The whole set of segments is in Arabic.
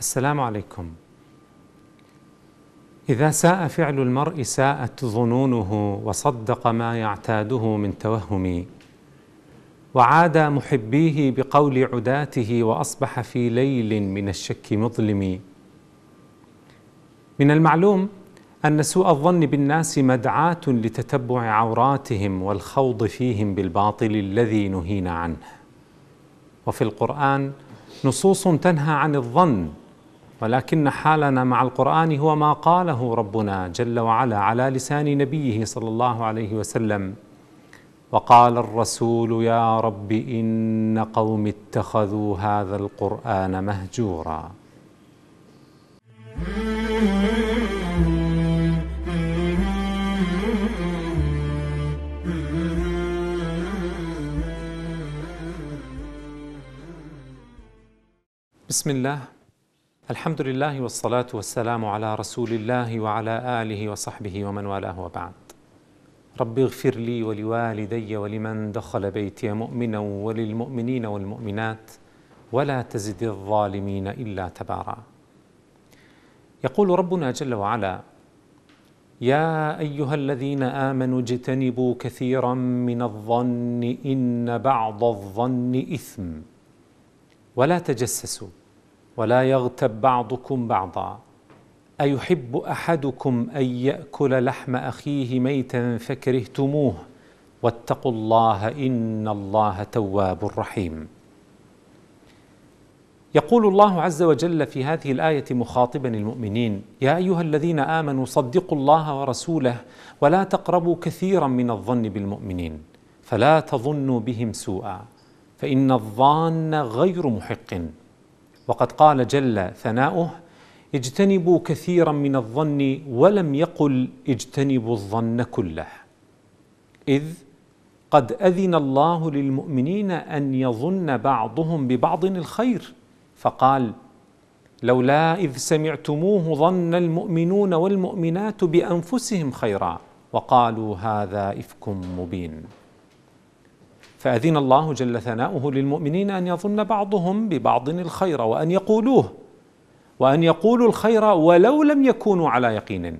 السلام عليكم إذا ساء فعل المرء ساءت ظنونه وصدق ما يعتاده من توهم وعاد محبيه بقول عداته وأصبح في ليل من الشك مظلم من المعلوم أن سوء الظن بالناس مدعاة لتتبع عوراتهم والخوض فيهم بالباطل الذي نهينا عنه وفي القرآن نصوص تنهى عن الظن ولكن حالنا مع القرآن هو ما قاله ربنا جل وعلا على لسان نبيه صلى الله عليه وسلم وقال الرسول يا رب إن قوم اتخذوا هذا القرآن مهجورا بسم الله الحمد لله والصلاة والسلام على رسول الله وعلى آله وصحبه ومن والاه وبعد رب اغفر لي ولوالدي ولمن دخل بيتي مؤمنا وللمؤمنين والمؤمنات ولا تزد الظالمين إلا تبارا يقول ربنا جل وعلا يا أيها الذين آمنوا اجتنبوا كثيرا من الظن إن بعض الظن إثم ولا تجسسوا ولا يغتب بعضكم بعضا ايحب احدكم ان ياكل لحم اخيه ميتا فكرهتموه واتقوا الله ان الله تواب رحيم يقول الله عز وجل في هذه الايه مخاطبا المؤمنين يا ايها الذين امنوا صدقوا الله ورسوله ولا تقربوا كثيرا من الظن بالمؤمنين فلا تظنوا بهم سوءا فان الظان غير محق وقد قال جل ثناؤه اجتنبوا كثيرا من الظن ولم يقل اجتنبوا الظن كله اذ قد اذن الله للمؤمنين ان يظن بعضهم ببعض الخير فقال لولا اذ سمعتموه ظن المؤمنون والمؤمنات بانفسهم خيرا وقالوا هذا افك مبين فأذن الله جل ثناؤه للمؤمنين أن يظن بعضهم ببعض الخير وأن يقولوه وأن يقولوا الخير ولو لم يكونوا على يقين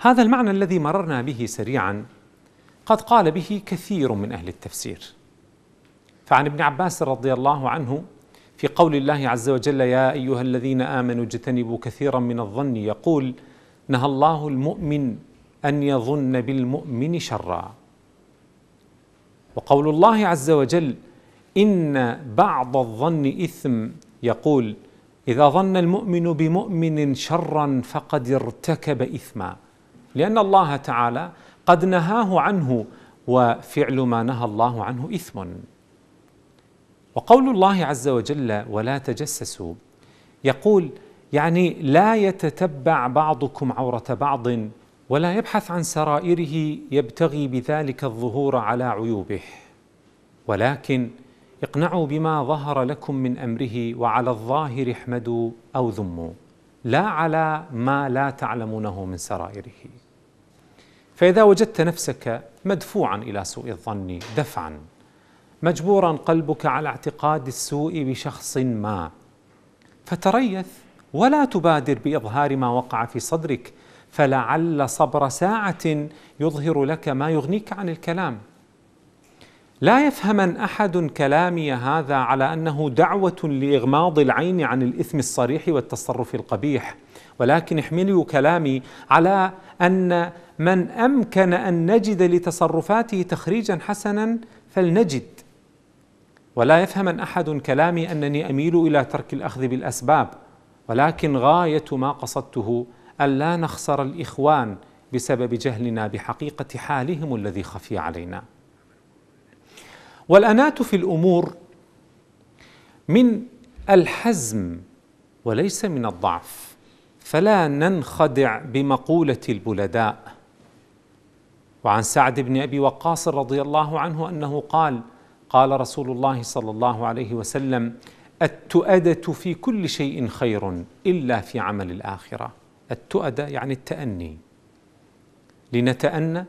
هذا المعنى الذي مررنا به سريعا قد قال به كثير من أهل التفسير فعن ابن عباس رضي الله عنه في قول الله عز وجل يا أيها الذين آمنوا اجتنبوا كثيرا من الظن يقول نهى الله المؤمن أن يظن بالمؤمن شرًا وقول الله عز وجل إن بعض الظن إثم يقول إذا ظن المؤمن بمؤمن شرا فقد ارتكب إثما لأن الله تعالى قد نهاه عنه وفعل ما نهى الله عنه إثم وقول الله عز وجل ولا تجسسوا يقول يعني لا يتتبع بعضكم عورة بعض ولا يبحث عن سرائره يبتغي بذلك الظهور على عيوبه ولكن اقنعوا بما ظهر لكم من امره وعلى الظاهر احمدوا او ذموا لا على ما لا تعلمونه من سرائره فاذا وجدت نفسك مدفوعا الى سوء الظن دفعا مجبورا قلبك على اعتقاد السوء بشخص ما فتريث ولا تبادر باظهار ما وقع في صدرك فلعل صبر ساعة يظهر لك ما يغنيك عن الكلام لا يفهمن احد كلامي هذا على انه دعوه لاغماض العين عن الاثم الصريح والتصرف القبيح ولكن احملوا كلامي على ان من امكن ان نجد لتصرفاته تخريجا حسنا فلنجد ولا يفهمن احد كلامي انني اميل الى ترك الاخذ بالاسباب ولكن غايه ما قصدته ألا نخسر الإخوان بسبب جهلنا بحقيقة حالهم الذي خفي علينا والأنات في الأمور من الحزم وليس من الضعف فلا ننخدع بمقولة البلداء وعن سعد بن أبي وقاص رضي الله عنه أنه قال قال رسول الله صلى الله عليه وسلم التؤدة في كل شيء خير إلا في عمل الآخرة التؤدة يعني التأني لنتأنى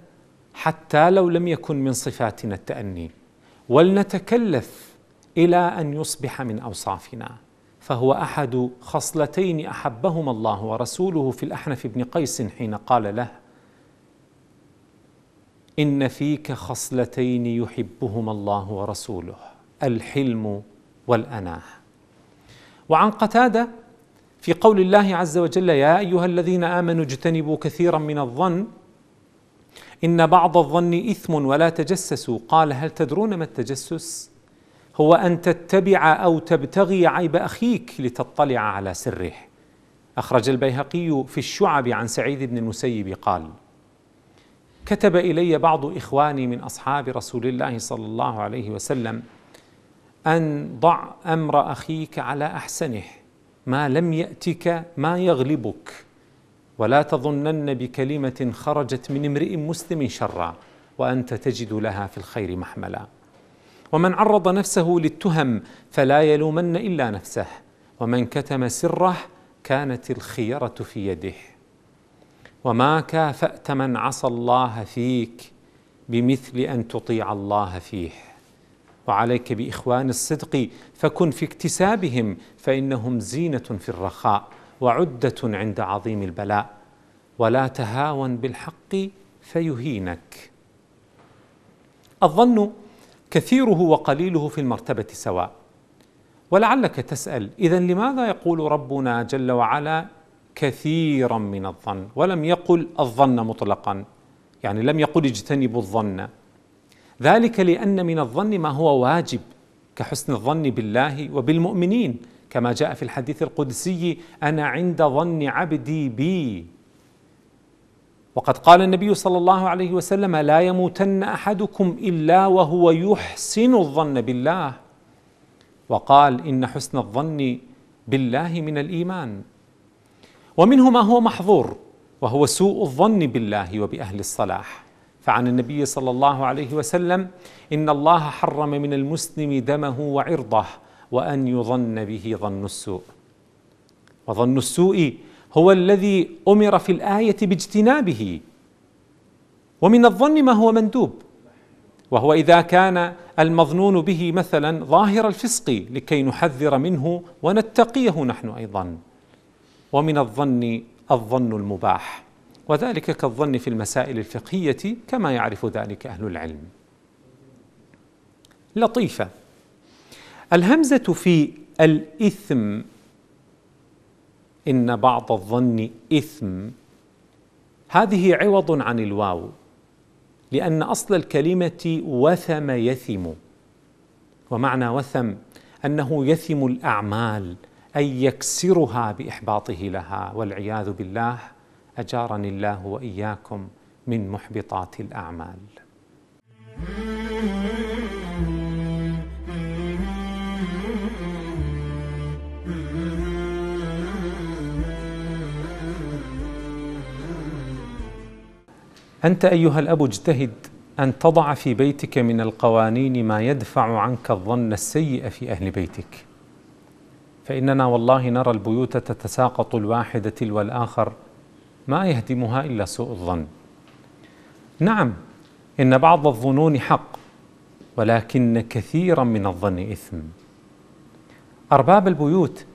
حتى لو لم يكن من صفاتنا التأني ولنتكلف إلى أن يصبح من أوصافنا فهو أحد خصلتين أحبهما الله ورسوله في الأحنف بن قيس حين قال له إن فيك خصلتين يحبهما الله ورسوله الحلم والأناه وعن قتاده في قول الله عز وجل يا ايها الذين امنوا اجتنبوا كثيرا من الظن ان بعض الظن اثم ولا تجسسوا قال هل تدرون ما التجسس هو ان تتبع او تبتغي عيب اخيك لتطلع على سره اخرج البيهقي في الشعب عن سعيد بن المسيب قال كتب الي بعض اخواني من اصحاب رسول الله صلى الله عليه وسلم ان ضع امر اخيك على احسنه ما لم يأتك ما يغلبك ولا تظنن بكلمة خرجت من امرئ مسلم شرا وأنت تجد لها في الخير محملا ومن عرض نفسه للتهم فلا يلومن إلا نفسه ومن كتم سره كانت الخيرة في يده وما كافأت من عصى الله فيك بمثل أن تطيع الله فيه وعليك باخوان الصدق فكن في اكتسابهم فانهم زينه في الرخاء وعده عند عظيم البلاء ولا تهاون بالحق فيهينك الظن كثيره وقليله في المرتبه سواء ولعلك تسال اذا لماذا يقول ربنا جل وعلا كثيرا من الظن ولم يقل الظن مطلقا يعني لم يقل اجتنبوا الظن ذلك لان من الظن ما هو واجب كحسن الظن بالله وبالمؤمنين كما جاء في الحديث القدسي انا عند ظن عبدي بي وقد قال النبي صلى الله عليه وسلم لا يموتن احدكم الا وهو يحسن الظن بالله وقال ان حسن الظن بالله من الايمان ومنه ما هو محظور وهو سوء الظن بالله وباهل الصلاح فعن النبي صلى الله عليه وسلم إن الله حرم من المسلم دمه وعرضه وأن يظن به ظن السوء وظن السوء هو الذي أمر في الآية باجتنابه ومن الظن ما هو مندوب وهو إذا كان المظنون به مثلا ظاهر الفسق لكي نحذر منه ونتقيه نحن أيضا ومن الظن الظن المباح وذلك كالظن في المسائل الفقهية كما يعرف ذلك أهل العلم. لطيفة الهمزة في الإثم إن بعض الظن إثم هذه عوض عن الواو لأن أصل الكلمة وثم يثم ومعنى وثم أنه يثم الأعمال أي يكسرها بإحباطه لها والعياذ بالله اجارني الله واياكم من محبطات الاعمال انت ايها الاب اجتهد ان تضع في بيتك من القوانين ما يدفع عنك الظن السيء في اهل بيتك فاننا والله نرى البيوت تتساقط الواحده تلو الاخر ما يهدمها الا سوء الظن نعم ان بعض الظنون حق ولكن كثيرا من الظن اثم ارباب البيوت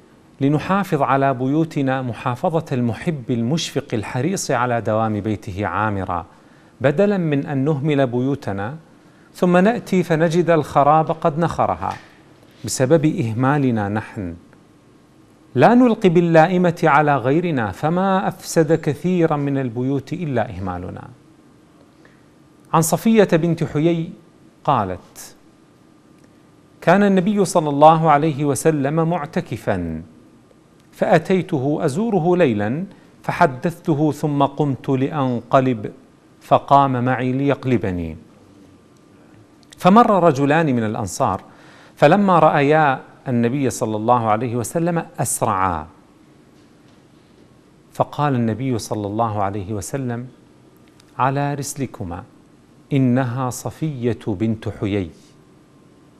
لنحافظ على بيوتنا محافظه المحب المشفق الحريص على دوام بيته عامرا بدلا من ان نهمل بيوتنا ثم ناتي فنجد الخراب قد نخرها بسبب اهمالنا نحن لا نلقي باللائمة على غيرنا فما أفسد كثيرا من البيوت إلا إهمالنا عن صفية بنت حيي قالت كان النبي صلى الله عليه وسلم معتكفا فأتيته أزوره ليلا فحدثته ثم قمت لأنقلب فقام معي ليقلبني فمر رجلان من الأنصار فلما رأيا النبي صلى الله عليه وسلم اسرعا فقال النبي صلى الله عليه وسلم على رسلكما انها صفيه بنت حيي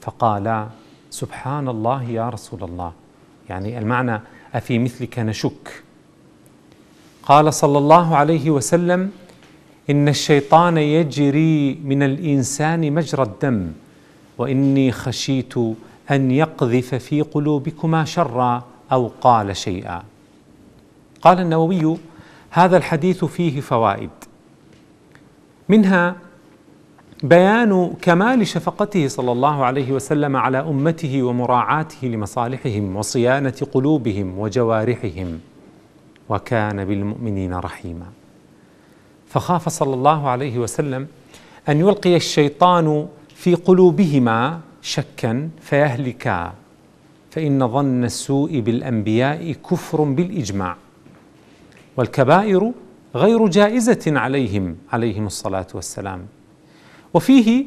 فقالا سبحان الله يا رسول الله يعني المعنى افي مثلك نشك قال صلى الله عليه وسلم ان الشيطان يجري من الانسان مجرى الدم واني خشيت أن يقذف في قلوبكما شرا أو قال شيئا قال النووي هذا الحديث فيه فوائد منها بيان كمال شفقته صلى الله عليه وسلم على امته ومراعاته لمصالحهم وصيانه قلوبهم وجوارحهم وكان بالمؤمنين رحيما فخاف صلى الله عليه وسلم ان يلقي الشيطان في قلوبهما شكا فيهلكا فإن ظن السوء بالأنبياء كفر بالإجماع والكبائر غير جائزة عليهم عليهم الصلاة والسلام وفيه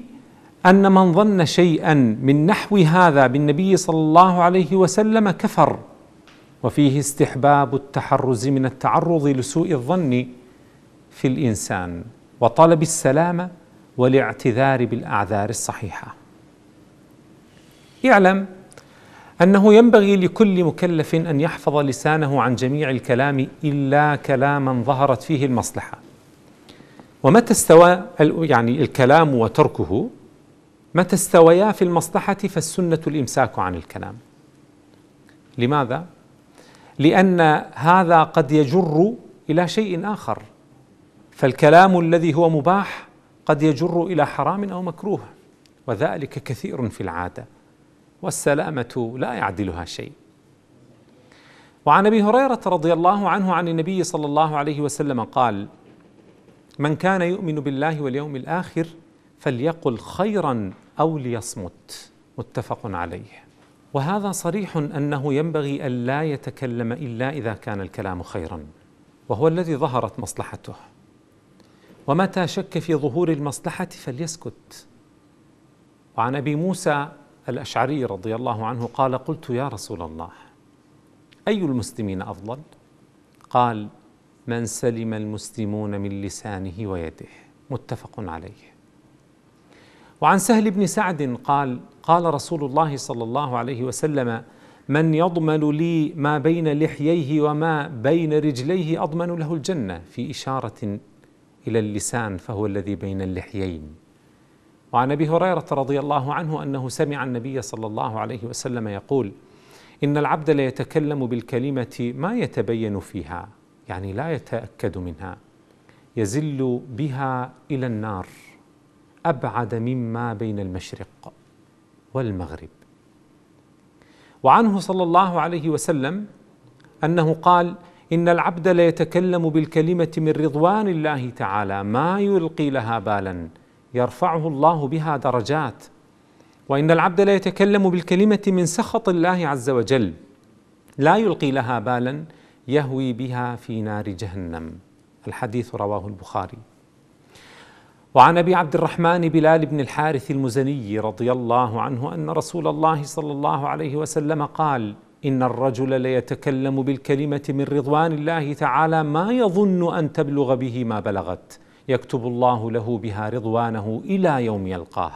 أن من ظن شيئا من نحو هذا بالنبي صلى الله عليه وسلم كفر وفيه استحباب التحرز من التعرض لسوء الظن في الإنسان وطلب السلامة والاعتذار بالأعذار الصحيحة يعلم أنه ينبغي لكل مكلف أن يحفظ لسانه عن جميع الكلام إلا كلاما ظهرت فيه المصلحة ومتى استوى يعني الكلام وتركه متى استويا في المصلحة فالسنة الإمساك عن الكلام لماذا؟ لأن هذا قد يجر إلى شيء آخر فالكلام الذي هو مباح قد يجر إلى حرام أو مكروه وذلك كثير في العاده والسلامة لا يعدلها شيء وعن ابي هريره رضي الله عنه عن النبي صلى الله عليه وسلم قال من كان يؤمن بالله واليوم الاخر فليقل خيرا او ليصمت متفق عليه وهذا صريح انه ينبغي أن لا يتكلم الا اذا كان الكلام خيرا وهو الذي ظهرت مصلحته ومتى شك في ظهور المصلحه فليسكت وعن ابي موسى الأشعري رضي الله عنه قال قلت يا رسول الله أي المسلمين أفضل؟ قال من سلم المسلمون من لسانه ويده متفق عليه وعن سهل بن سعد قال قال رسول الله صلى الله عليه وسلم من يضمن لي ما بين لحييه وما بين رجليه اضمن له الجنه في اشاره الى اللسان فهو الذي بين اللحيين وعن ابي هريره رضي الله عنه انه سمع النبي صلى الله عليه وسلم يقول ان العبد ليتكلم بالكلمه ما يتبين فيها يعني لا يتاكد منها يزل بها الى النار ابعد مما بين المشرق والمغرب وعنه صلى الله عليه وسلم انه قال ان العبد ليتكلم بالكلمه من رضوان الله تعالى ما يلقي لها بالا يرفعه الله بها درجات وان العبد لا يتكلم بالكلمه من سخط الله عز وجل لا يلقي لها بالا يهوي بها في نار جهنم الحديث رواه البخاري وعن ابي عبد الرحمن بلال بن الحارث المزني رضي الله عنه ان رسول الله صلى الله عليه وسلم قال ان الرجل ليتكلم بالكلمه من رضوان الله تعالى ما يظن ان تبلغ به ما بلغت يكتب الله له بها رضوانه الى يوم يلقاه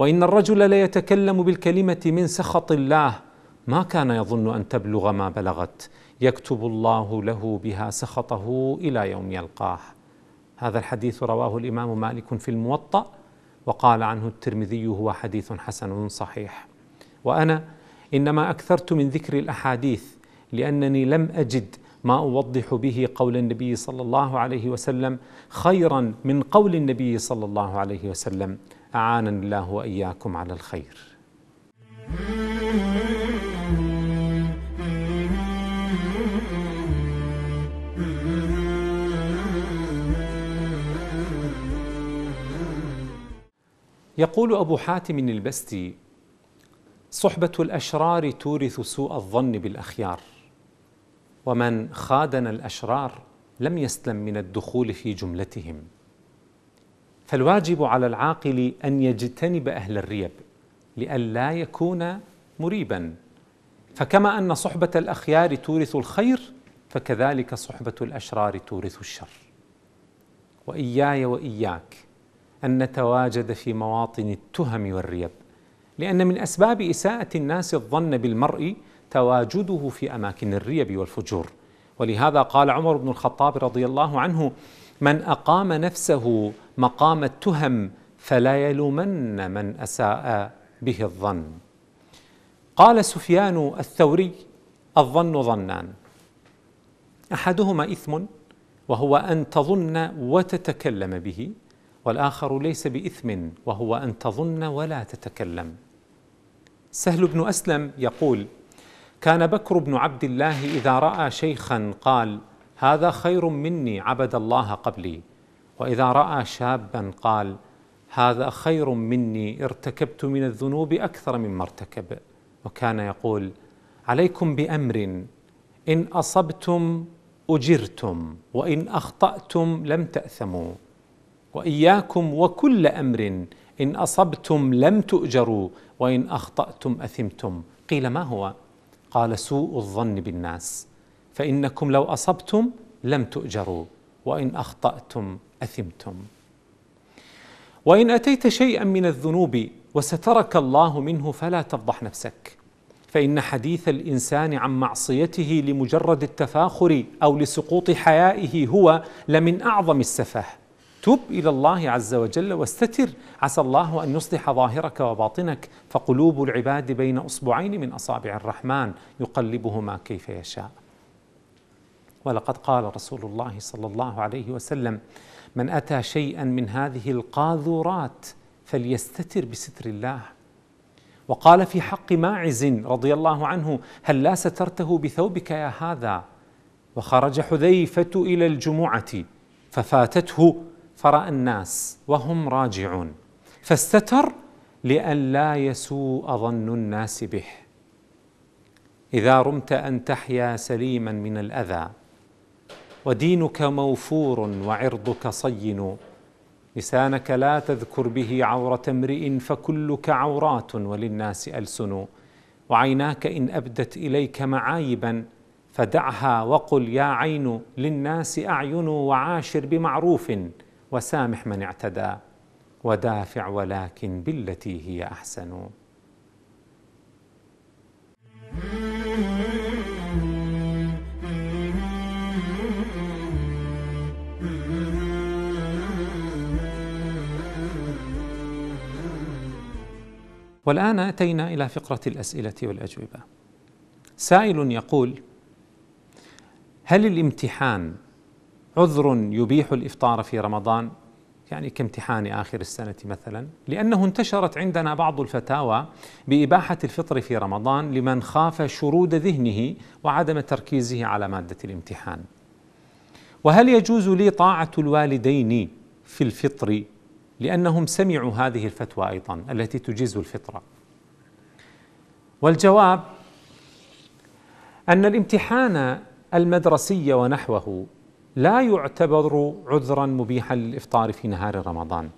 وان الرجل ليتكلم بالكلمه من سخط الله ما كان يظن ان تبلغ ما بلغت يكتب الله له بها سخطه الى يوم يلقاه هذا الحديث رواه الامام مالك في الموطأ وقال عنه الترمذي هو حديث حسن صحيح وانا انما اكثرت من ذكر الاحاديث لانني لم اجد ما أوضح به قول النبي صلى الله عليه وسلم خيرا من قول النبي صلى الله عليه وسلم أعانني الله وإياكم على الخير يقول أبو حاتم البستي صحبة الأشرار تورث سوء الظن بالأخيار ومن خادن الاشرار لم يسلم من الدخول في جملتهم فالواجب على العاقل ان يجتنب اهل الريب لئلا يكون مريبا فكما ان صحبه الاخيار تورث الخير فكذلك صحبه الاشرار تورث الشر واياي واياك ان نتواجد في مواطن التهم والريب لان من اسباب اساءه الناس الظن بالمرء تواجده في اماكن الريب والفجور ولهذا قال عمر بن الخطاب رضي الله عنه من اقام نفسه مقام التهم فلا يلومن من اساء به الظن قال سفيان الثوري الظن ظنان احدهما اثم وهو ان تظن وتتكلم به والاخر ليس باثم وهو ان تظن ولا تتكلم سهل بن اسلم يقول كان بكر بن عبد الله إذا رأى شيخا قال هذا خير مني عبد الله قبلي وإذا رأى شابا قال هذا خير مني ارتكبت من الذنوب أكثر مما ارتكب وكان يقول عليكم بأمر إن أصبتم أجرتم وإن أخطأتم لم تأثموا وإياكم وكل أمر إن أصبتم لم تؤجروا وإن أخطأتم أثمتم قيل ما هو؟ قال سوء الظن بالناس فانكم لو اصبتم لم تؤجروا وان اخطاتم اثمتم وان اتيت شيئا من الذنوب وسترك الله منه فلا تفضح نفسك فان حديث الانسان عن معصيته لمجرد التفاخر او لسقوط حيائه هو لمن اعظم السفه تب إلى الله عز وجل واستتر عسى الله أن يصلح ظاهرك وباطنك فقلوب العباد بين أصبعين من أصابع الرحمن يقلبهما كيف يشاء ولقد قال رسول الله صلى الله عليه وسلم من أتى شيئا من هذه القاذورات فليستتر بستر الله وقال في حق ماعز رضي الله عنه هل لا سترته بثوبك يا هذا وخرج حذيفة إلى الجمعة ففاتته فراى الناس وهم راجعون فاستتر لئلا يسوء ظن الناس به اذا رمت ان تحيا سليما من الاذى ودينك موفور وعرضك صين لسانك لا تذكر به عوره امرئ فكلك عورات وللناس السن وعيناك ان ابدت اليك معايبا فدعها وقل يا عين للناس اعين وعاشر بمعروف وسامح من اعتدى ودافع ولكن بالتي هي احسن والان اتينا الى فقره الاسئله والاجوبه سائل يقول هل الامتحان عذر يبيح الافطار في رمضان يعني كامتحان اخر السنه مثلا لانه انتشرت عندنا بعض الفتاوى باباحه الفطر في رمضان لمن خاف شرود ذهنه وعدم تركيزه على ماده الامتحان وهل يجوز لي طاعه الوالدين في الفطر لانهم سمعوا هذه الفتوى ايضا التي تجيز الفطره والجواب ان الامتحان المدرسي ونحوه لا يعتبر عذرا مبيحا للافطار في نهار رمضان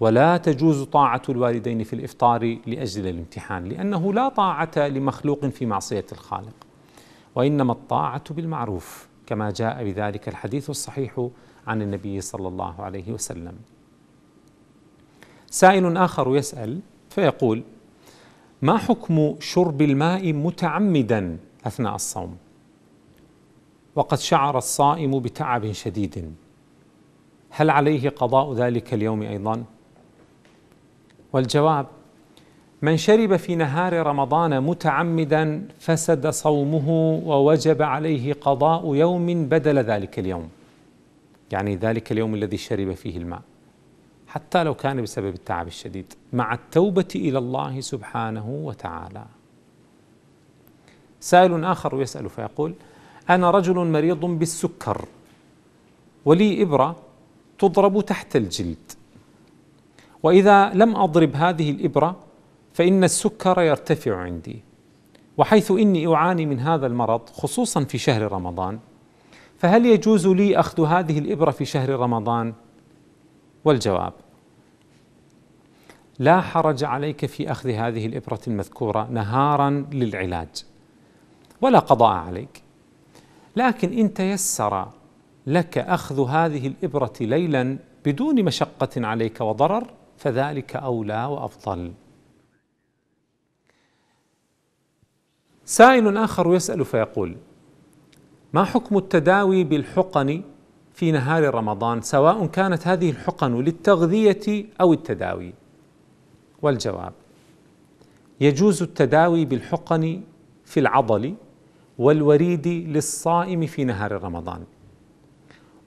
ولا تجوز طاعه الوالدين في الافطار لاجل الامتحان لانه لا طاعه لمخلوق في معصيه الخالق وانما الطاعه بالمعروف كما جاء بذلك الحديث الصحيح عن النبي صلى الله عليه وسلم سائل اخر يسال فيقول ما حكم شرب الماء متعمدا اثناء الصوم وقد شعر الصائم بتعب شديد هل عليه قضاء ذلك اليوم ايضا والجواب من شرب في نهار رمضان متعمدا فسد صومه ووجب عليه قضاء يوم بدل ذلك اليوم يعني ذلك اليوم الذي شرب فيه الماء حتى لو كان بسبب التعب الشديد مع التوبه الى الله سبحانه وتعالى سائل اخر يسال فيقول أنا رجل مريض بالسكر ولي إبرة تضرب تحت الجلد وإذا لم أضرب هذه الإبرة فإن السكر يرتفع عندي وحيث إني أعاني من هذا المرض خصوصا في شهر رمضان فهل يجوز لي أخذ هذه الإبرة في شهر رمضان؟ والجواب لا حرج عليك في أخذ هذه الإبرة المذكورة نهارا للعلاج ولا قضاء عليك لكن إن تيسر لك أخذ هذه الإبرة ليلا بدون مشقة عليك وضرر فذلك أولى وأفضل سائل آخر يسأل فيقول ما حكم التداوي بالحقن في نهار رمضان سواء كانت هذه الحقن للتغذية أو التداوي والجواب يجوز التداوي بالحقن في العضل والوريد للصائم في نهار رمضان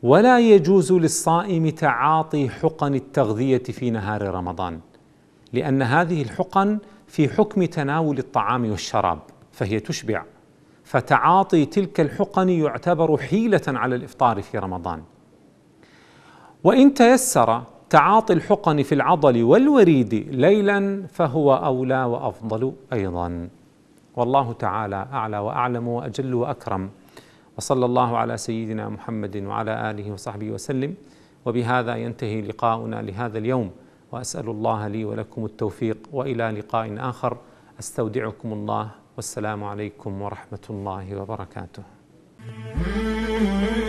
ولا يجوز للصائم تعاطي حقن التغذيه في نهار رمضان لان هذه الحقن في حكم تناول الطعام والشراب فهي تشبع فتعاطي تلك الحقن يعتبر حيله على الافطار في رمضان وان تيسر تعاطي الحقن في العضل والوريد ليلا فهو اولى وافضل ايضا والله تعالى اعلى واعلم واجل واكرم وصلى الله على سيدنا محمد وعلى اله وصحبه وسلم وبهذا ينتهي لقاؤنا لهذا اليوم واسال الله لي ولكم التوفيق والى لقاء اخر استودعكم الله والسلام عليكم ورحمه الله وبركاته.